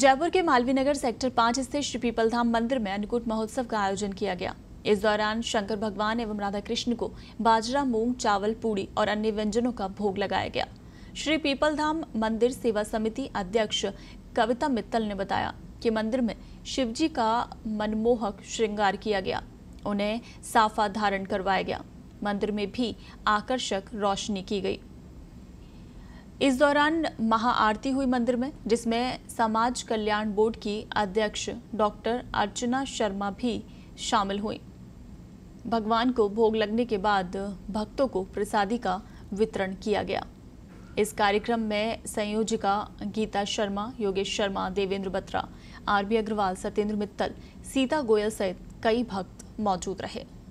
जयपुर के मालवीय नगर सेक्टर पांच स्थित श्री पीपलधाम मंदिर में अन्नकूट महोत्सव का आयोजन किया गया इस दौरान शंकर भगवान एवं राधा कृष्ण को बाजरा मूंग चावल पूड़ी और अन्य व्यंजनों का भोग लगाया गया श्री पीपलधाम मंदिर सेवा समिति अध्यक्ष कविता मित्तल ने बताया कि मंदिर में शिवजी का मनमोहक श्रृंगार किया गया उन्हें साफा धारण करवाया गया मंदिर में भी आकर्षक रोशनी की गई इस दौरान महाआरती हुई मंदिर में जिसमें समाज कल्याण बोर्ड की अध्यक्ष डॉक्टर अर्चना शर्मा भी शामिल हुई भगवान को भोग लगने के बाद भक्तों को प्रसादी का वितरण किया गया इस कार्यक्रम में संयोजिका गीता शर्मा योगेश शर्मा देवेंद्र बत्रा आरबी अग्रवाल सत्येंद्र मित्तल सीता गोयल सहित कई भक्त मौजूद रहे